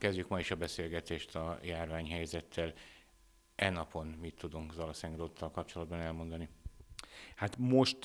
Kezdjük ma is a beszélgetést a járványhelyzettel. E napon mit tudunk Zalaszengróttal kapcsolatban elmondani? Hát most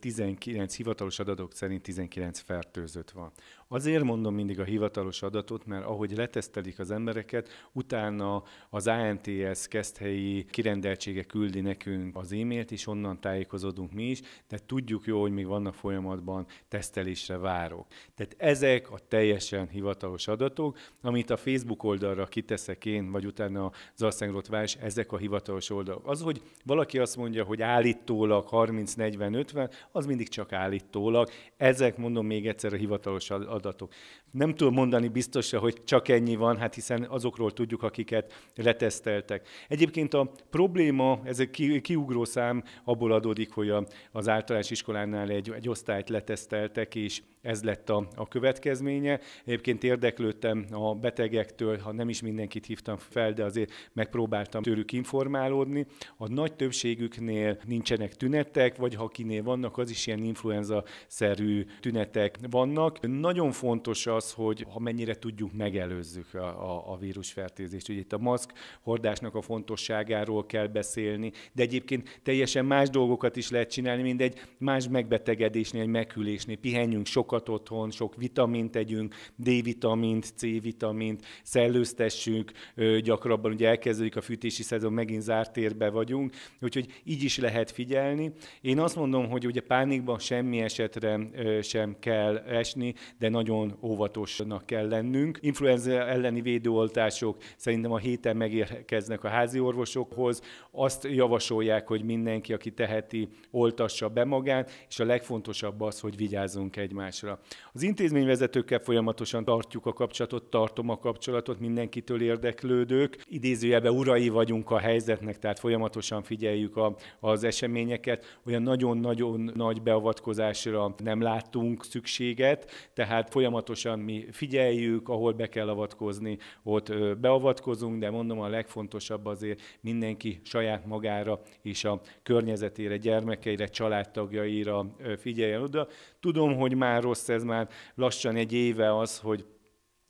19 hivatalos adatok szerint 19 fertőzött van. Azért mondom mindig a hivatalos adatot, mert ahogy letesztelik az embereket, utána az ANTS keszthelyi kirendeltsége küldi nekünk az e-mailt, és onnan tájékozódunk mi is, de tudjuk jó, hogy még vannak folyamatban tesztelésre várok. Tehát ezek a teljesen hivatalos adatok, amit a Facebook oldalra kiteszek én, vagy utána az Asszengrót ezek a hivatalos oldalak. Az, hogy valaki azt mondja, hogy állítólag 30, 40, 50, az mindig csak állítólag. Ezek, mondom még egyszer, a hivatalos adatok. Nem tudom mondani biztosra, hogy csak ennyi van, hát hiszen azokról tudjuk, akiket leteszteltek. Egyébként a probléma, ez egy kiugró szám, abból adódik, hogy az általános iskolánál egy, egy osztályt leteszteltek, és ez lett a, a következménye. Egyébként érdeklődtem a betegektől, ha nem is mindenkit hívtam fel, de azért megpróbáltam tőlük informálódni. A nagy többségüknél nincsenek tünet, tünetek, vagy ha kinél vannak, az is ilyen influenza-szerű tünetek vannak. Nagyon fontos az, hogy ha mennyire tudjuk, megelőzzük a, a, a vírusfertőzést. Ugye itt a maszk hordásnak a fontosságáról kell beszélni, de egyébként teljesen más dolgokat is lehet csinálni, mint egy más megbetegedésnél, egy megkülésnél. Pihenjünk sokat otthon, sok vitamint tegyünk, D-vitamint, C-vitamint, szellőztessünk, gyakrabban ugye elkezdődik a fűtési szezon, megint zárt térbe vagyunk, úgyhogy így is lehet figyelni. Én azt mondom, hogy ugye pánikban semmi esetre sem kell esni, de nagyon óvatosnak kell lennünk. Influenza elleni védőoltások szerintem a héten megérkeznek a házi orvosokhoz. Azt javasolják, hogy mindenki, aki teheti, oltassa be magát, és a legfontosabb az, hogy vigyázzunk egymásra. Az intézményvezetőkkel folyamatosan tartjuk a kapcsolatot, tartom a kapcsolatot, mindenkitől érdeklődők. Idézőjelben urai vagyunk a helyzetnek, tehát folyamatosan figyeljük a, az eseményeket olyan nagyon-nagyon nagy beavatkozásra nem láttunk szükséget, tehát folyamatosan mi figyeljük, ahol be kell avatkozni, ott beavatkozunk, de mondom a legfontosabb azért mindenki saját magára és a környezetére, gyermekeire, családtagjaira figyeljen oda. Tudom, hogy már rossz ez, már lassan egy éve az, hogy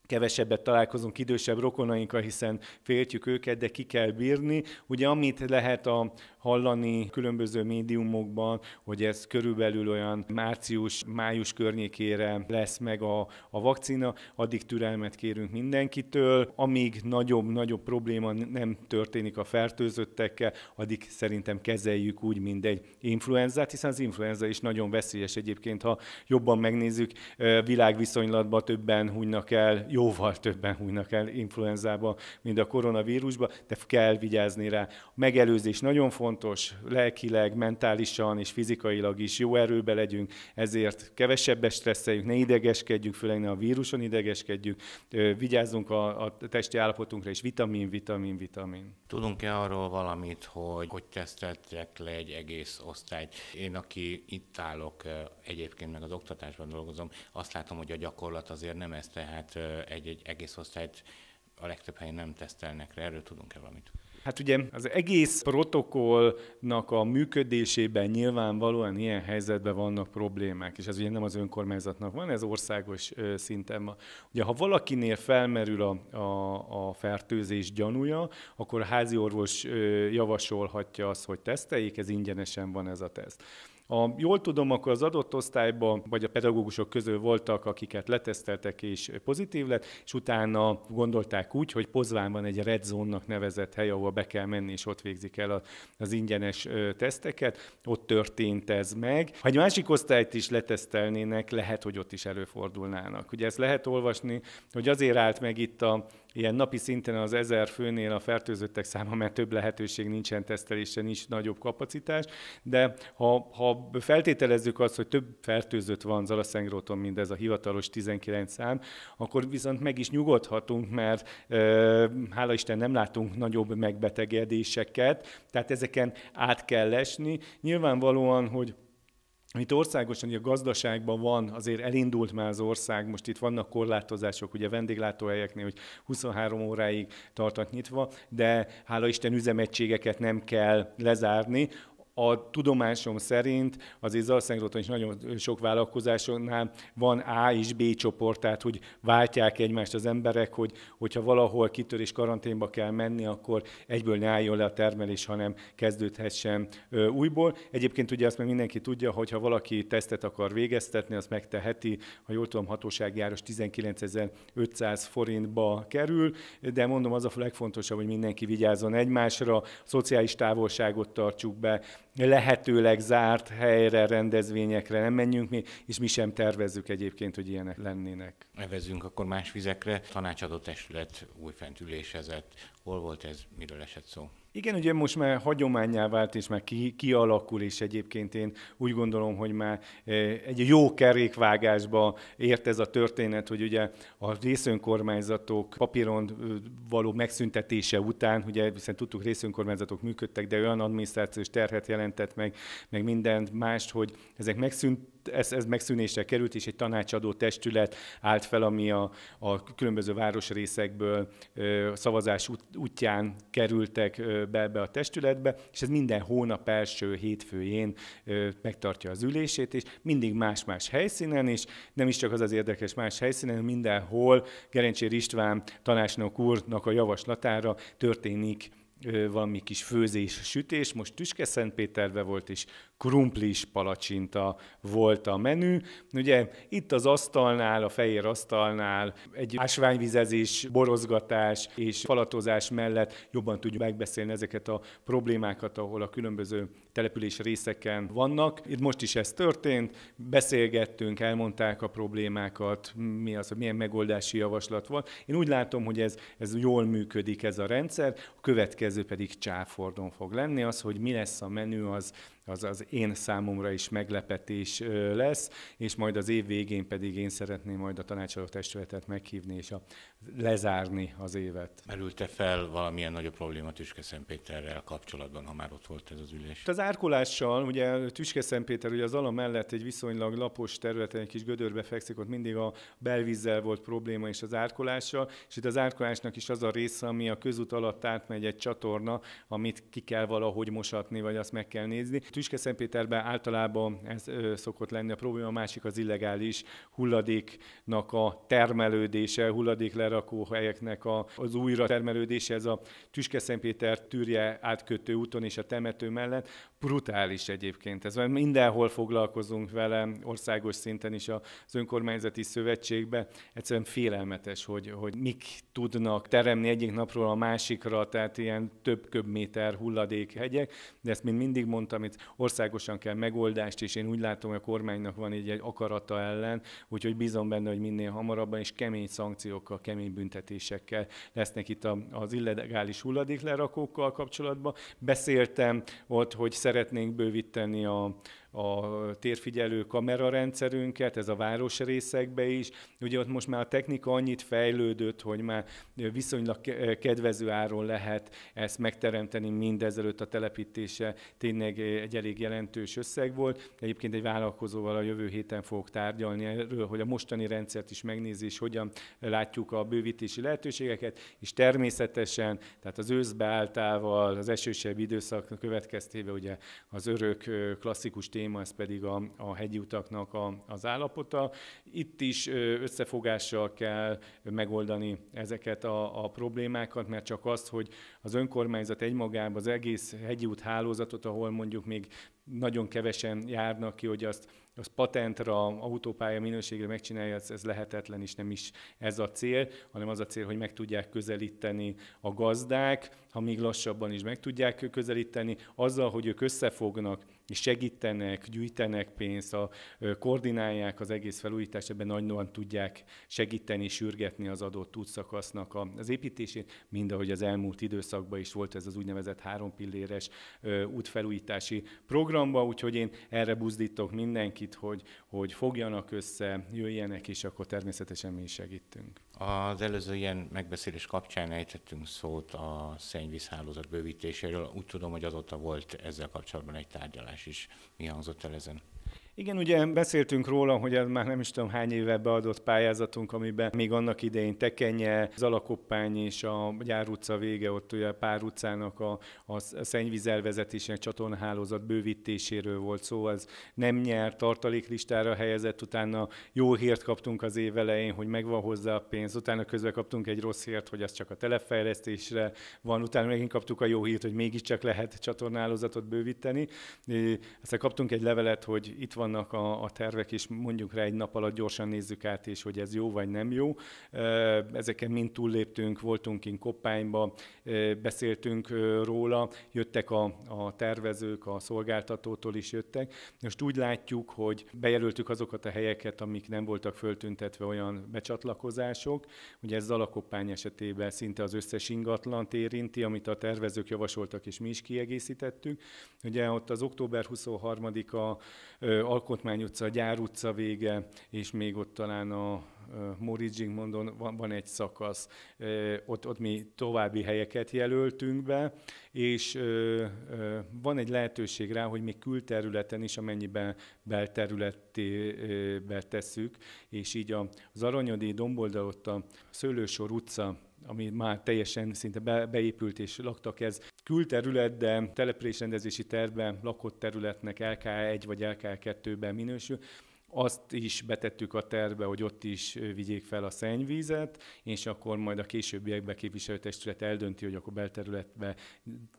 kevesebbet találkozunk idősebb rokonainkkal, hiszen féltjük őket, de ki kell bírni. Ugye amit lehet a, hallani különböző médiumokban, hogy ez körülbelül olyan március-május környékére lesz meg a, a vakcina, addig türelmet kérünk mindenkitől, amíg nagyobb-nagyobb probléma nem történik a fertőzöttekkel, addig szerintem kezeljük úgy, mint egy influenzát, hiszen az influenza is nagyon veszélyes egyébként, ha jobban megnézzük, világviszonylatban többen hunynak el, jóval többen hunynak el influenzába, mint a koronavírusba, de kell vigyázni rá. A megelőzés nagyon fontos, fontos lelkileg, mentálisan és fizikailag is jó erőbe legyünk, ezért kevesebbe stresszeljünk, ne idegeskedjünk, főleg ne a víruson idegeskedjünk, vigyázzunk a, a testi állapotunkra, és vitamin, vitamin, vitamin. Tudunk-e arról valamit, hogy hogy teszteltek le egy egész osztályt? Én, aki itt állok, egyébként meg az oktatásban dolgozom, azt látom, hogy a gyakorlat azért nem ez, tehát egy, egy egész osztályt a legtöbb helyen nem tesztelnek rá, erről tudunk-e valamit? Hát ugye az egész protokollnak a működésében nyilvánvalóan ilyen helyzetben vannak problémák, és ez ugye nem az önkormányzatnak van, ez országos szinten van. Ugye ha valakinél felmerül a, a, a fertőzés gyanúja, akkor a házi orvos javasolhatja azt, hogy teszteljék, ez ingyenesen van ez a teszt. A, jól tudom, akkor az adott osztályban, vagy a pedagógusok közül voltak, akiket leteszteltek és pozitív lett, és utána gondolták úgy, hogy Pozván van egy red zone-nak nevezett hely, ahol be kell menni, és ott végzik el az ingyenes teszteket. Ott történt ez meg. Ha egy másik osztályt is letesztelnének, lehet, hogy ott is előfordulnának. Ugye ezt lehet olvasni, hogy azért állt meg itt a ilyen napi szinten az ezer főnél a fertőzöttek száma, mert több lehetőség nincsen tesztelésre, nincs nagyobb kapacitás, de ha, ha feltételezzük azt, hogy több fertőzött van Zalaszengróton, mint ez a hivatalos 19 szám, akkor viszont meg is nyugodhatunk, mert e, hála Isten nem látunk nagyobb megbetegedéseket, tehát ezeken át kell esni. Nyilvánvalóan, hogy itt országosan ugye a gazdaságban van, azért elindult már az ország, most itt vannak korlátozások, ugye vendéglátóhelyeknél, hogy 23 óráig tartat nyitva, de hála Isten üzemegységeket nem kell lezárni, a tudomásom szerint az Zalszengróton is nagyon sok vállalkozásoknál van A és B csoport, tehát hogy váltják egymást az emberek, hogy, hogyha valahol kitör és karanténba kell menni, akkor egyből ne álljon le a termelés, hanem kezdődhessen újból. Egyébként ugye azt már mindenki tudja, hogyha valaki tesztet akar végeztetni, azt megteheti, ha jól tudom, hatósági áros 19.500 forintba kerül, de mondom, az a legfontosabb, hogy mindenki vigyázzon egymásra, szociális távolságot tartsuk be, lehetőleg zárt helyre, rendezvényekre nem menjünk mi, és mi sem tervezzük egyébként, hogy ilyenek lennének. Evezünk akkor más vizekre. Tanácsadó testület újfent fentülésezett, Hol volt ez, miről esett szó? Igen, ugye most már hagyományá vált, és már ki, kialakul, és egyébként én úgy gondolom, hogy már e, egy jó kerékvágásba ért ez a történet, hogy ugye a részönkormányzatok papíron való megszüntetése után, ugye viszont tudtuk, részönkormányzatok működtek, de olyan adminisztrációs terhet jelentett meg, meg mindent mást, hogy ezek megszűnt ez, ez megszűnésre került, és egy tanácsadó testület állt fel, ami a, a különböző városrészekből ö, szavazás út, útján kerültek be ebbe a testületbe, és ez minden hónap első hétfőjén ö, megtartja az ülését, és mindig más-más helyszínen, és nem is csak az az érdekes más helyszínen, hanem mindenhol Gerencsér István tanácsnok úrnak a javaslatára történik valami kis főzés, sütés. Most Tüske Szentpéterbe volt, és krumplis palacsinta volt a menü. Ugye itt az asztalnál, a fehér asztalnál egy ásványvizezés, borozgatás és falatozás mellett jobban tudjuk megbeszélni ezeket a problémákat, ahol a különböző település részeken vannak. Itt most is ez történt, beszélgettünk, elmondták a problémákat, mi az, milyen megoldási javaslat van. Én úgy látom, hogy ez, ez jól működik ez a rendszer, a következő pedig csáfordon fog lenni. Az, hogy mi lesz a menü, az az az én számomra is meglepetés lesz, és majd az év végén pedig én szeretném majd a tanácsadó testületet meghívni és a, lezárni az évet. Merülte fel valamilyen nagyobb probléma Tüske-Szentpéterrel kapcsolatban, ha már ott volt ez az ülés? Hát az árkulással, ugye Tüske-Szentpéter ugye az ala mellett egy viszonylag lapos területen, egy kis gödörbe fekszik, ott mindig a belvízzel volt probléma és az árkulással, és itt az árkulásnak is az a része, ami a közút alatt átmegy egy csatorna, amit ki kell valahogy mosatni, vagy azt meg kell nézni. Tüske-Szentpéterben általában ez szokott lenni a probléma, a másik az illegális hulladéknak a termelődése, hulladéklerakó helyeknek a, az újra termelődése, ez a Tüske-Szentpéter tűrje átkötő úton és a temető mellett, brutális egyébként ez, mindenhol foglalkozunk vele, országos szinten is az önkormányzati szövetségbe. Egyszerűen félelmetes, hogy, hogy mik tudnak teremni egyik napról a másikra, tehát ilyen több köbméter hulladékhegyek, de ezt mint mindig mondtam, itt országosan kell megoldást, és én úgy látom, hogy a kormánynak van így egy akarata ellen, úgyhogy bízom benne, hogy minél hamarabban és kemény szankciókkal, kemény büntetésekkel lesznek itt az illegális hulladéklerakókkal kapcsolatban. Beszéltem ott, hogy szeretnénk bővíteni a, a térfigyelő kamerarendszerünket, ez a városrészekbe is. Ugye ott most már a technika annyit fejlődött, hogy már viszonylag kedvező áron lehet ezt megteremteni, mindezelőtt a telepítése tényleg egy elég jelentős összeg volt. Egyébként egy vállalkozóval a jövő héten fogok tárgyalni erről, hogy a mostani rendszert is megnézi, és hogyan látjuk a bővítési lehetőségeket, és természetesen, tehát az őszbeáltával, az esősebb időszak következtében ugye az örök klasszikus tény téma, ez pedig a, a hegyi utaknak a, az állapota. Itt is összefogással kell megoldani ezeket a, a problémákat, mert csak az, hogy az önkormányzat egymagában az egész hegyi út hálózatot, ahol mondjuk még nagyon kevesen járnak ki, hogy azt, azt patentra, autópálya minőségre megcsinálja, ez, ez lehetetlen, és nem is ez a cél, hanem az a cél, hogy meg tudják közelíteni a gazdák, ha még lassabban is meg tudják közelíteni, azzal, hogy ők összefognak, és segítenek, gyűjtenek pénzt, a, koordinálják az egész felújítást, ebben nagyon tudják segíteni, sürgetni az adott útszakasznak az építését, mind ahogy az elmúlt időszakban is volt ez az úgynevezett három pilléres útfelújítási programba, úgyhogy én erre buzdítok mindenkit, hogy, hogy fogjanak össze, jöjjenek, és akkor természetesen mi is segítünk. Az előző ilyen megbeszélés kapcsán ejtettünk szót a szennyvízhálózat bővítéséről. Úgy tudom, hogy azóta volt ezzel kapcsolatban egy tárgyalás is. Mi hangzott el ezen? Igen, ugye beszéltünk róla, hogy ez már nem is tudom hány éve beadott pályázatunk, amiben még annak idején Tekenye, Zalakoppány és a Gyár utca vége, ott ugye a Pár utcának a, a szennyvíz elvezetésének csatornahálózat bővítéséről volt szó, az nem nyert, tartaléklistára helyezett, utána jó hírt kaptunk az év elején, hogy megvan hozzá a pénz, utána közbe kaptunk egy rossz hírt, hogy az csak a telefejlesztésre van, utána megint kaptuk a jó hírt, hogy mégiscsak lehet csatornahálózatot bővíteni, aztán kaptunk egy levelet, hogy itt van vannak a, a tervek, és mondjuk rá egy nap alatt gyorsan nézzük át, és hogy ez jó vagy nem jó. Ezeken mind túlléptünk, voltunk in Koppányba, beszéltünk róla, jöttek a, a tervezők, a szolgáltatótól is jöttek. Most úgy látjuk, hogy bejelöltük azokat a helyeket, amik nem voltak föltüntetve olyan becsatlakozások. Ugye ez Zalakoppány esetében szinte az összes ingatlant érinti, amit a tervezők javasoltak, és mi is kiegészítettük. Ugye ott az október 23-a Alkotmány utca, Gyár utca vége, és még ott talán a Moridzsing mondom van, van egy szakasz, ott, ott mi további helyeket jelöltünk be, és van egy lehetőség rá, hogy még külterületen is, amennyiben belterületébe tesszük, és így az Aranyadi ott a Szőlősor utca ami már teljesen szinte be, beépült és laktak ez. Külterület, de településrendezési tervben lakott területnek LK1 e vagy LK2-ben e minősül, azt is betettük a tervbe, hogy ott is vigyék fel a szennyvízet, és akkor majd a későbbiekben képviselőtestület eldönti, hogy akkor belterületbe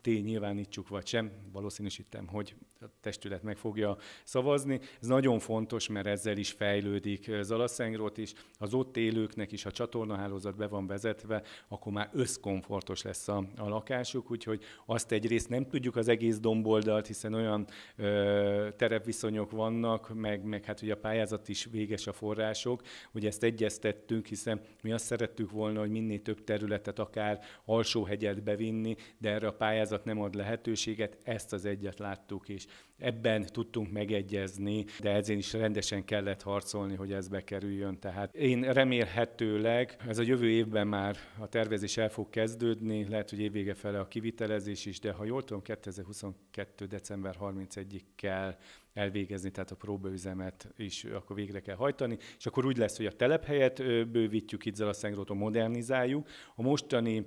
tény nyilvánítsuk vagy sem. Valószínűsítem, hogy a testület meg fogja szavazni. Ez nagyon fontos, mert ezzel is fejlődik Zalaszengrót is. Az ott élőknek is, ha csatornahálózat be van vezetve, akkor már összkomfortos lesz a, a lakásuk, úgyhogy azt egyrészt nem tudjuk az egész domboldalt, hiszen olyan ö, terepviszonyok vannak, meg, meg hát ugye a pályázat is véges a források, hogy ezt egyeztettünk, hiszen mi azt szerettük volna, hogy minél több területet, akár alsó hegyet bevinni, de erre a pályázat nem ad lehetőséget, ezt az egyet láttuk is. Ebben tudtunk megegyezni, de ezért is rendesen kellett harcolni, hogy ez bekerüljön. Tehát én remélhetőleg ez a jövő évben már a tervezés el fog kezdődni, lehet, hogy évvége fele a kivitelezés is, de ha jól tudom, 2022. december 31-ig kell elvégezni, tehát a próbaüzemet is akkor végre kell hajtani, és akkor úgy lesz, hogy a telephelyet bővítjük, itt a modernizáljuk. A mostani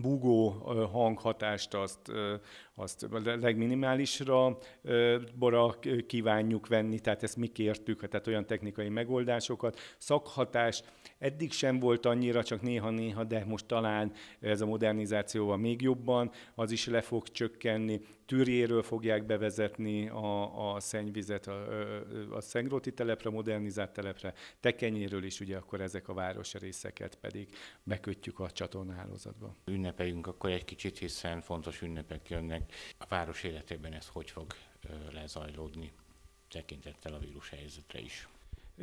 búgó hanghatást azt, azt legminimálisra bora kívánjuk venni, tehát ezt mi kértük, tehát olyan technikai megoldásokat. Szakhatás eddig sem volt annyira, csak néha-néha, de most talán ez a modernizációval még jobban, az is le fog csökkenni. Tűréről fogják bevezetni a, a szennyvizet a, a Szengróti telepre, modernizált telepre, tekenyéről is ugye akkor ezek a városrészeket pedig bekötjük a csatornálózatba ünnepeljünk akkor egy kicsit, hiszen fontos ünnepek jönnek. A város életében ez hogy fog lezajlódni tekintettel a vírus helyzetre is?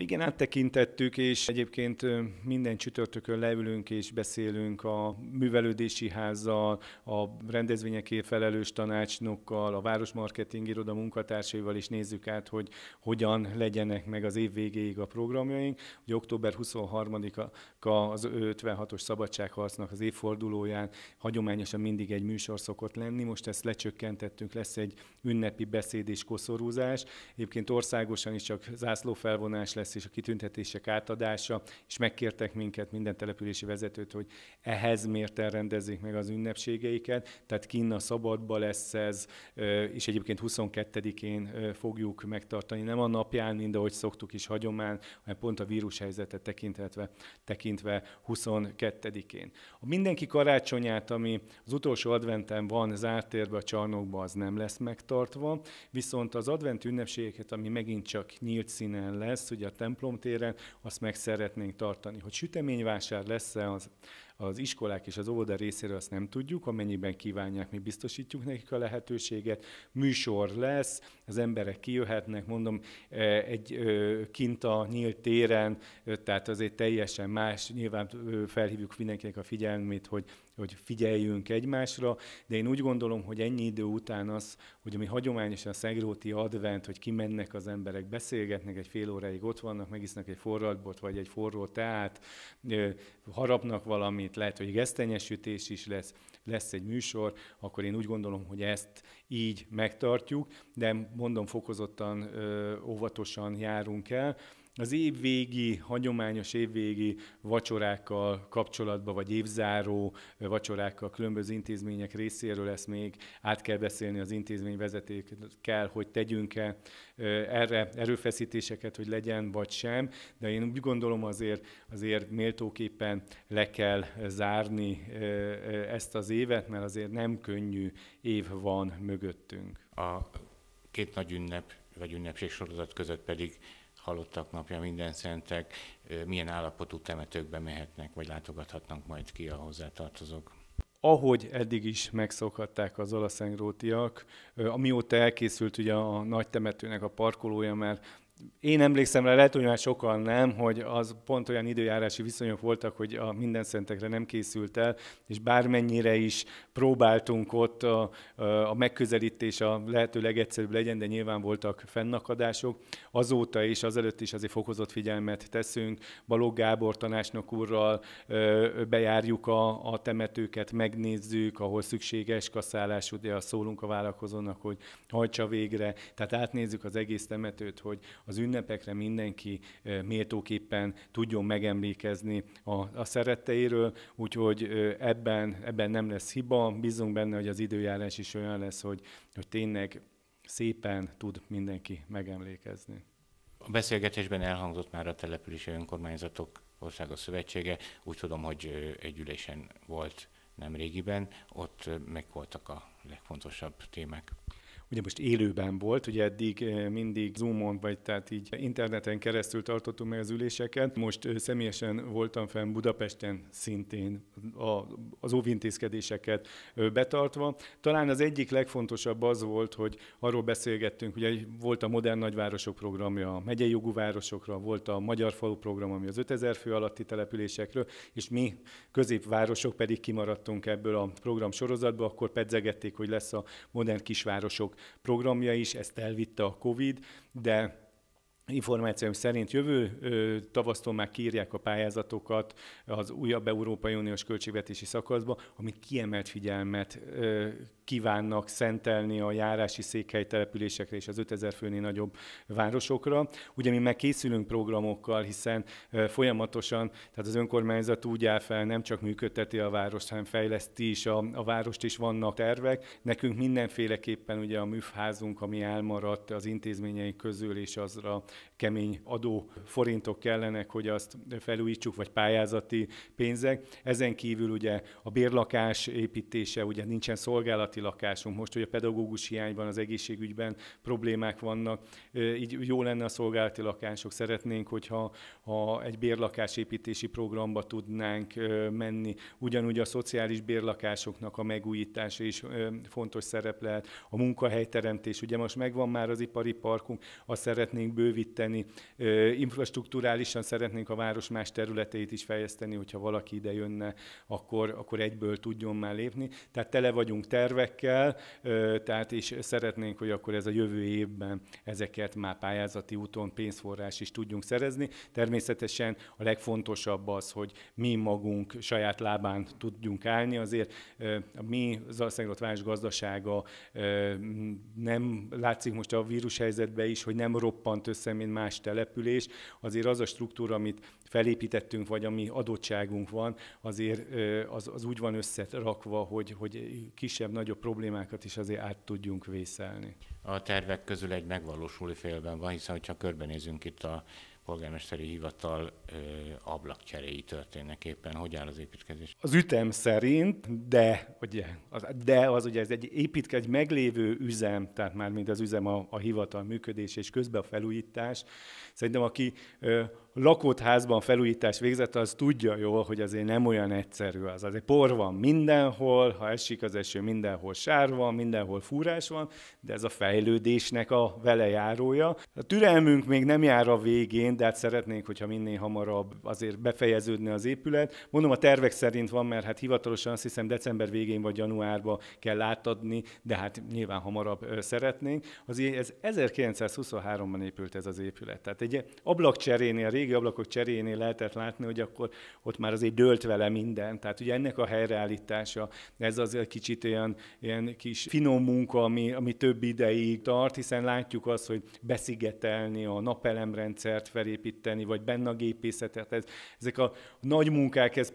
Igen, áttekintettük, és egyébként minden csütörtökön leülünk és beszélünk a művelődési házzal, a rendezvényekért felelős tanácsnokkal, a városmarketing iroda munkatársaival is nézzük át, hogy hogyan legyenek meg az év végéig a programjaink. Ugye október 23-a az 56-os szabadságharcnak az évfordulóján hagyományosan mindig egy műsor szokott lenni, most ezt lecsökkentettünk, lesz egy ünnepi beszéd és koszorúzás. Egyébként országosan is csak zászlófelvonás lesz és a kitüntetések átadása, és megkértek minket, minden települési vezetőt, hogy ehhez miért rendezzék meg az ünnepségeiket, tehát kinn a szabadba lesz ez, és egyébként 22-én fogjuk megtartani, nem a napján, mint ahogy szoktuk is hagyomány, hanem pont a vírushelyzetet tekintve, tekintve 22-én. A mindenki karácsonyát, ami az utolsó adventen van, zártérbe a csarnokba, az nem lesz megtartva, viszont az advent ünnepségeket, ami megint csak nyílt színen lesz, ugye a templom téren, azt meg szeretnénk tartani. Hogy süteményvásár lesz-e, az az iskolák és az óvoda részéről azt nem tudjuk, amennyiben kívánják, mi biztosítjuk nekik a lehetőséget. Műsor lesz, az emberek kijöhetnek, mondom, e, egy kint a nyílt téren, tehát azért teljesen más, nyilván felhívjuk mindenkinek a figyelmét, hogy hogy figyeljünk egymásra, de én úgy gondolom, hogy ennyi idő után az, hogy ami hagyományosan a szegróti advent, hogy kimennek az emberek, beszélgetnek, egy fél óráig ott vannak, megisznak egy forralbort vagy egy forró teát, harapnak valamit, itt lehet, hogy gesztenyesütés is lesz, lesz egy műsor, akkor én úgy gondolom, hogy ezt így megtartjuk, de mondom, fokozottan, óvatosan járunk el, az évvégi, hagyományos évvégi vacsorákkal kapcsolatban, vagy évzáró vacsorákkal különböző intézmények részéről ezt még át kell beszélni az intézmény kell, hogy tegyünk-e erre erőfeszítéseket, hogy legyen vagy sem, de én úgy gondolom azért, azért méltóképpen le kell zárni ezt az évet, mert azért nem könnyű év van mögöttünk. A két nagy ünnep vagy ünnepségsorozat között pedig halottak napja, minden szentek, milyen állapotú temetőkbe mehetnek, vagy látogathatnak majd ki a hozzátartozók ahogy eddig is megszokhatták az olaszengrótiak, amióta elkészült ugye a nagy temetőnek a parkolója, mert én emlékszem rá, lehet, hogy már sokan nem, hogy az pont olyan időjárási viszonyok voltak, hogy a minden szentekre nem készült el, és bármennyire is próbáltunk ott a, a megközelítés a lehető legegyszerűbb legyen, de nyilván voltak fennakadások. Azóta is, azelőtt is azért fokozott figyelmet teszünk. Balogh Gábor tanácsnok úrral bejárjuk a, a temetőket, megnézzük, ahol szükséges kaszálás, ugye szólunk a vállalkozónak, hogy hajtsa végre. Tehát átnézzük az egész temetőt, hogy az ünnepekre mindenki méltóképpen tudjon megemlékezni a, a szeretteiről, úgyhogy ebben, ebben nem lesz hiba, bízunk benne, hogy az időjárás is olyan lesz, hogy, hogy tényleg szépen tud mindenki megemlékezni. A beszélgetésben elhangzott már a települési önkormányzatok országa szövetsége, úgy tudom, hogy egy ülésen volt nem régiben, ott meg voltak a legfontosabb témák ugye most élőben volt, ugye eddig eh, mindig Zoomon, vagy tehát így interneten keresztül tartottunk meg az üléseket. Most eh, személyesen voltam fenn Budapesten szintén a, az óvintézkedéseket eh, betartva. Talán az egyik legfontosabb az volt, hogy arról beszélgettünk, ugye volt a Modern Nagyvárosok programja a megyei jogú városokra, volt a Magyar Falu program, ami az 5000 fő alatti településekről, és mi középvárosok pedig kimaradtunk ebből a program sorozatból, akkor pedzegették, hogy lesz a Modern Kisvárosok programja is, ezt elvitte a COVID, de információim szerint jövő ö, tavasztól már kiírják a pályázatokat az újabb Európai Uniós költségvetési szakaszba, amit kiemelt figyelmet ö, kívánnak szentelni a járási székhely településekre és az 5000 főnél nagyobb városokra. Ugye mi meg készülünk programokkal, hiszen ö, folyamatosan, tehát az önkormányzat úgy áll fel, nem csak működteti a várost, hanem fejleszti is a, a várost, is vannak tervek. Nekünk mindenféleképpen ugye a műfházunk, ami elmaradt az intézményeink közül, és azra kemény adó forintok kellenek, hogy azt felújítsuk, vagy pályázati pénzek. Ezen kívül ugye a bérlakás építése, ugye nincsen szolgálati lakásunk. Most, ugye a pedagógus hiányban, az egészségügyben problémák vannak, így jó lenne a szolgálati lakások. Szeretnénk, hogyha ha egy bérlakás építési programba tudnánk menni. Ugyanúgy a szociális bérlakásoknak a megújítása is fontos szerep lehet. A munkahelyteremtés, ugye most megvan már az ipari parkunk, azt szeretnénk bővíteni építeni, infrastruktúrálisan szeretnénk a város más területeit is fejleszteni, hogyha valaki ide jönne, akkor, akkor egyből tudjon már lépni. Tehát tele vagyunk tervekkel, tehát és szeretnénk, hogy akkor ez a jövő évben ezeket már pályázati úton pénzforrás is tudjunk szerezni. Természetesen a legfontosabb az, hogy mi magunk saját lábán tudjunk állni, azért mi az város gazdasága nem látszik most a vírushelyzetben is, hogy nem roppant össze, mint más település, azért az a struktúra, amit felépítettünk, vagy ami adottságunk van, azért az, az úgy van összerakva, hogy, hogy kisebb-nagyobb problémákat is azért át tudjunk vészelni. A tervek közül egy megvalósuló félben van, hiszen ha körbenézünk itt a polgármesteri hivatal ö, ablakcseréi történnek éppen. Hogy áll az építkezés? Az ütem szerint, de, ugye, az, de az ugye ez egy építke, egy meglévő üzem, tehát már mind az üzem a, a hivatal működés és közben a felújítás. Szerintem aki ö, lakott házban felújítás végzett, az tudja jól, hogy azért nem olyan egyszerű az. Azért por van mindenhol, ha esik az eső, mindenhol sár van, mindenhol fúrás van, de ez a fejlődésnek a velejárója. A türelmünk még nem jár a végén, de hát szeretnénk, hogyha minél hamarabb azért befejeződne az épület. Mondom, a tervek szerint van, mert hát hivatalosan azt hiszem december végén vagy januárban kell átadni, de hát nyilván hamarabb szeretnénk. Az, ez 1923-ban épült ez az épület. Tehát egy ablakcserénél régi ablakok cseréjénél lehetett látni, hogy akkor ott már azért dőlt vele minden. Tehát ugye ennek a helyreállítása, ez az egy kicsit ilyen, ilyen kis finom munka, ami, ami több ideig tart, hiszen látjuk azt, hogy beszigetelni, a napelemrendszert felépíteni, vagy benne a gépészetet. Ez, ezek a nagy munkák, ez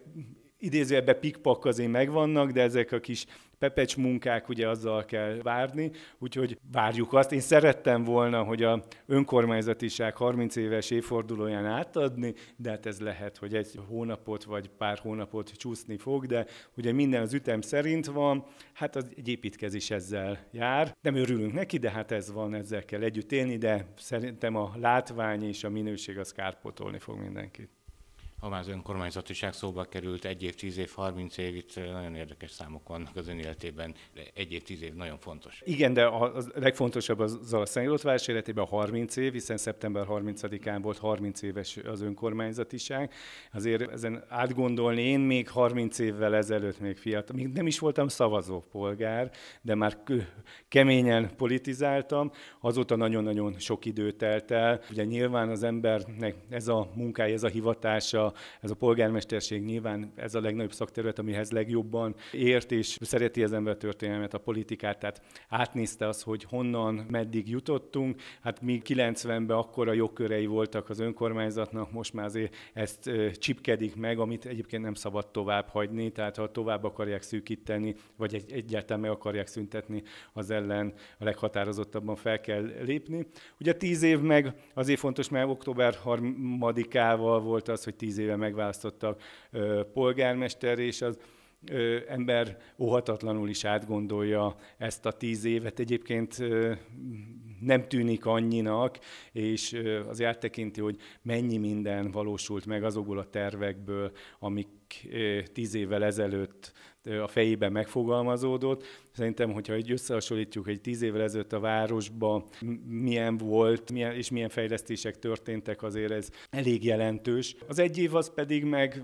idézőjelben pikpak azért megvannak, de ezek a kis pepecs munkák, ugye azzal kell várni, úgyhogy várjuk azt. Én szerettem volna, hogy a önkormányzatiság 30 éves évfordulóján átadni, de hát ez lehet, hogy egy hónapot vagy pár hónapot csúszni fog, de ugye minden az ütem szerint van, hát az egy építkezés ezzel jár. Nem örülünk neki, de hát ez van, ezzel kell együtt élni, de szerintem a látvány és a minőség az kárpotolni fog mindenkit ha már az önkormányzatiság szóba került, egy év, tíz év, harminc év, itt nagyon érdekes számok vannak az önéletében, egy év, tíz év nagyon fontos. Igen, de a, a legfontosabb az a város életében 30 év, hiszen szeptember 30-án volt 30 éves az önkormányzatiság. Azért ezen átgondolni, én még 30 évvel ezelőtt még fiatal, még nem is voltam szavazó polgár, de már keményen politizáltam, azóta nagyon-nagyon sok idő telt el. Ugye nyilván az embernek ez a munkája, ez a hivatása, ez a polgármesterség nyilván ez a legnagyobb szakterület, amihez legjobban ért és szereti az ember történelmet, a politikát, tehát átnézte az, hogy honnan, meddig jutottunk. Hát mi 90-ben akkor a jogkörei voltak az önkormányzatnak, most már azért ezt csipkedik meg, amit egyébként nem szabad tovább hagyni, tehát ha tovább akarják szűkíteni, vagy egy, egyáltalán meg akarják szüntetni, az ellen a leghatározottabban fel kell lépni. Ugye tíz év meg azért fontos, mert október 3-ával volt az, hogy tíz tíz éve megválasztottak polgármester, és az ember óhatatlanul is átgondolja ezt a tíz évet. Egyébként nem tűnik annyinak, és az áttekinti, hogy mennyi minden valósult meg azokból a tervekből, amik tíz évvel ezelőtt a fejében megfogalmazódott. Szerintem, hogyha egy összehasonlítjuk, hogy tíz évvel ezelőtt a városban milyen volt, milyen, és milyen fejlesztések történtek, azért ez elég jelentős. Az egy év az pedig meg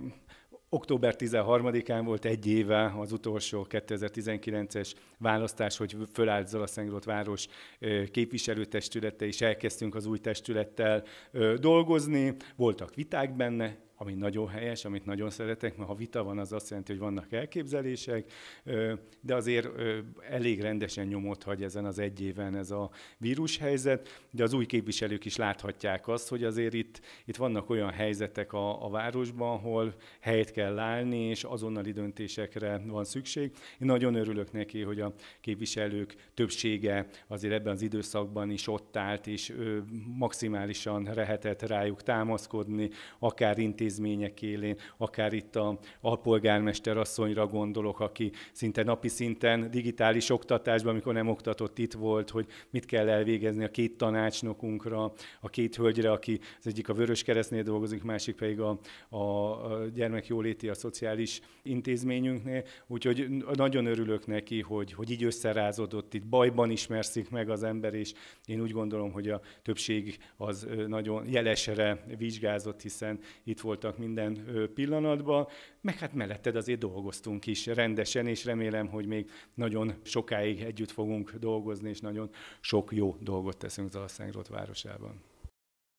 Október 13-án volt egy éve az utolsó 2019-es választás, hogy fölállt Zalaszengrot város képviselőtestülete, és elkezdtünk az új testülettel dolgozni. Voltak viták benne, ami nagyon helyes, amit nagyon szeretek, mert ha vita van, az azt jelenti, hogy vannak elképzelések, de azért elég rendesen nyomot hagy ezen az egy éven ez a vírushelyzet, de az új képviselők is láthatják azt, hogy azért itt, itt vannak olyan helyzetek a, a városban, ahol helyet kell állni, és azonnali döntésekre van szükség. Én nagyon örülök neki, hogy a képviselők többsége azért ebben az időszakban is ott állt, és maximálisan lehetett rájuk támaszkodni, akár intézmények, intézmények élén, akár itt a alpolgármester asszonyra gondolok, aki szinte napi szinten digitális oktatásban, amikor nem oktatott itt volt, hogy mit kell elvégezni a két tanácsnokunkra, a két hölgyre, aki az egyik a Vörös Keresztnél dolgozik, másik pedig a, a gyermekjóléti, a szociális intézményünknél. Úgyhogy nagyon örülök neki, hogy, hogy így összerázódott, itt bajban ismerszik meg az ember, és én úgy gondolom, hogy a többség az nagyon jelesre vizsgázott, hiszen itt volt voltak minden pillanatban, meg hát melletted azért dolgoztunk is rendesen, és remélem, hogy még nagyon sokáig együtt fogunk dolgozni, és nagyon sok jó dolgot teszünk Zalaszágrott városában.